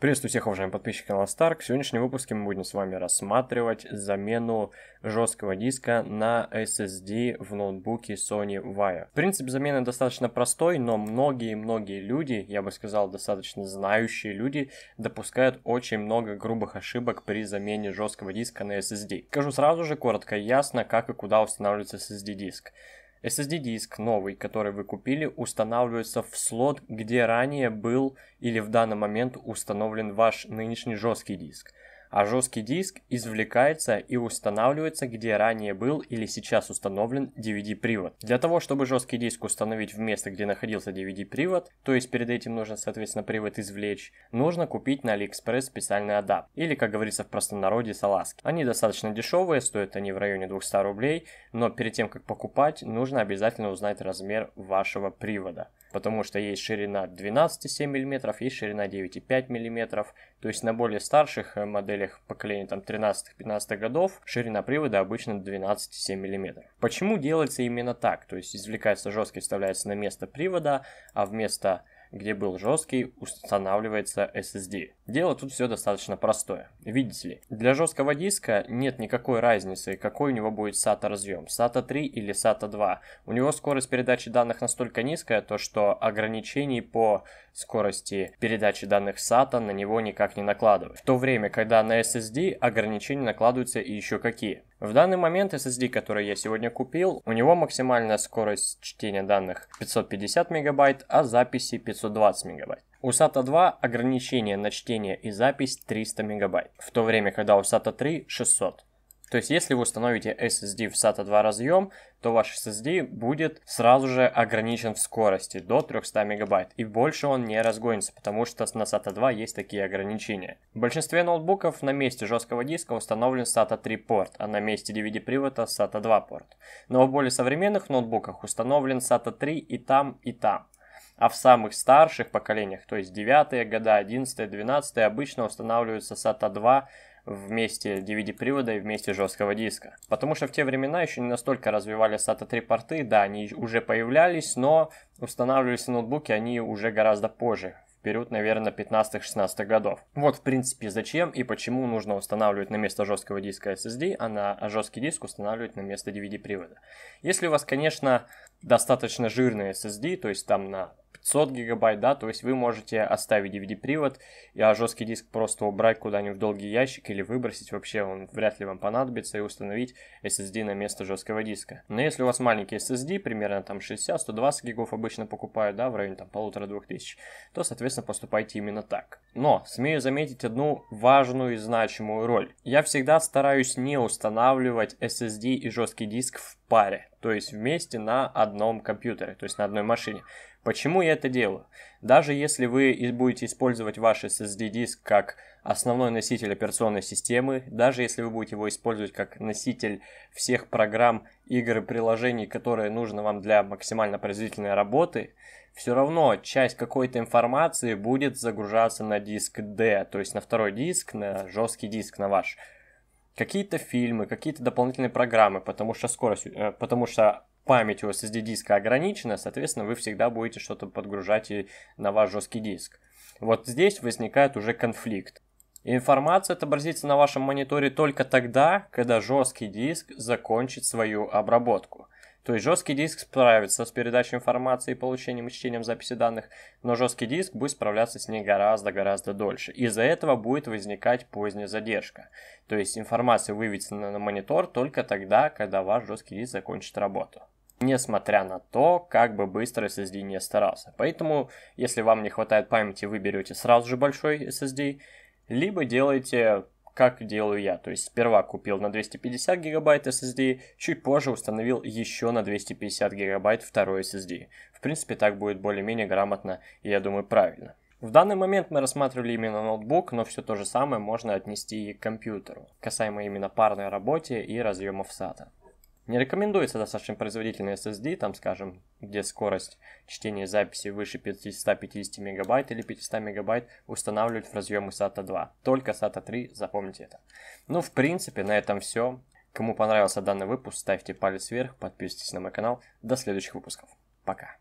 Приветствую всех уважаемых подписчиков канала Stark. В сегодняшнем выпуске мы будем с вами рассматривать замену жесткого диска на SSD в ноутбуке Sony Vaio. Принцип замены достаточно простой, но многие-многие люди, я бы сказал, достаточно знающие люди, допускают очень много грубых ошибок при замене жесткого диска на SSD. Скажу сразу же, коротко и ясно, как и куда устанавливается SSD диск. SSD-диск новый, который вы купили, устанавливается в слот, где ранее был или в данный момент установлен ваш нынешний жесткий диск – а жесткий диск извлекается и устанавливается, где ранее был или сейчас установлен DVD-привод. Для того, чтобы жесткий диск установить в место, где находился DVD-привод, то есть перед этим нужно, соответственно, привод извлечь, нужно купить на AliExpress специальный адапт или, как говорится в простонародье, салазки. Они достаточно дешевые, стоят они в районе 200 рублей, но перед тем, как покупать, нужно обязательно узнать размер вашего привода потому что есть ширина 12,7 мм, есть ширина 9,5 мм. То есть на более старших э, моделях поколения там 13-15 годов ширина привода обычно 12,7 мм. Почему делается именно так? То есть извлекается жесткий, вставляется на место привода, а вместо где был жесткий, устанавливается SSD. Дело тут все достаточно простое. Видите ли, для жесткого диска нет никакой разницы, какой у него будет SATA разъем, SATA 3 или SATA 2. У него скорость передачи данных настолько низкая, то что ограничений по скорости передачи данных SATA на него никак не накладывают. В то время, когда на SSD ограничения накладываются и еще какие. В данный момент SSD, который я сегодня купил, у него максимальная скорость чтения данных 550 мегабайт, а записи 520 мегабайт. У SATA 2 ограничение на чтение и запись 300 мегабайт, в то время когда у SATA 3 600. То есть, если вы установите SSD в SATA 2 разъем, то ваш SSD будет сразу же ограничен в скорости до 300 мегабайт, и больше он не разгонится, потому что на SATA 2 есть такие ограничения. В большинстве ноутбуков на месте жесткого диска установлен SATA 3 порт, а на месте DVD-привода SATA 2 порт. Но в более современных ноутбуках установлен SATA 3 и там, и там а в самых старших поколениях, то есть 9 года, 11 12 обычно устанавливаются SATA 2 вместе DVD-привода и вместе жесткого диска. Потому что в те времена еще не настолько развивали SATA 3 порты, да, они уже появлялись, но устанавливались на ноутбуки они уже гораздо позже, период, наверное, 15-16 годов. Вот, в принципе, зачем и почему нужно устанавливать на место жесткого диска SSD, а на жесткий диск устанавливать на место DVD-привода. Если у вас, конечно, достаточно жирный SSD, то есть там на 500 гигабайт, да, то есть вы можете оставить DVD-привод, а жесткий диск просто убрать куда-нибудь в долгий ящик или выбросить, вообще он вряд ли вам понадобится, и установить SSD на место жесткого диска. Но если у вас маленький SSD, примерно там 60-120 гигов обычно покупают, да, в районе там полутора-двух тысяч, то, соответственно, поступайте именно так. Но, смею заметить одну важную и значимую роль. Я всегда стараюсь не устанавливать SSD и жесткий диск в паре, то есть вместе на одном компьютере, то есть на одной машине. Почему я это делаю? Даже если вы будете использовать ваш SSD-диск как основной носитель операционной системы, даже если вы будете его использовать как носитель всех программ, игр и приложений, которые нужны вам для максимально производительной работы, все равно часть какой-то информации будет загружаться на диск D, то есть на второй диск, на жесткий диск, на ваш какие-то фильмы, какие-то дополнительные программы, потому что скорость, э, потому что память у SSD диска ограничена, соответственно, вы всегда будете что-то подгружать и на ваш жесткий диск. Вот здесь возникает уже конфликт. Информация отобразится на вашем мониторе только тогда, когда жесткий диск закончит свою обработку – то есть жесткий диск справится с передачей информации и получением и чтением записи данных, но жесткий диск будет справляться с ней гораздо-гораздо дольше. Из-за этого будет возникать поздняя задержка. То есть информация выведется на монитор только тогда, когда ваш жесткий диск закончит работу несмотря на то, как бы быстро SSD не старался. Поэтому, если вам не хватает памяти, вы берете сразу же большой SSD, либо делаете как делаю я. То есть сперва купил на 250 гигабайт SSD, чуть позже установил еще на 250 гигабайт второй SSD. В принципе, так будет более-менее грамотно и, я думаю, правильно. В данный момент мы рассматривали именно ноутбук, но все то же самое можно отнести и к компьютеру, касаемо именно парной работе и разъемов SATA. Не рекомендуется достаточно производительный SSD, там, скажем, где скорость чтения записи выше 550 мегабайт или 500 мегабайт устанавливать в разъемы SATA 2. Только SATA 3, запомните это. Ну, в принципе, на этом все. Кому понравился данный выпуск, ставьте палец вверх, подписывайтесь на мой канал. До следующих выпусков. Пока.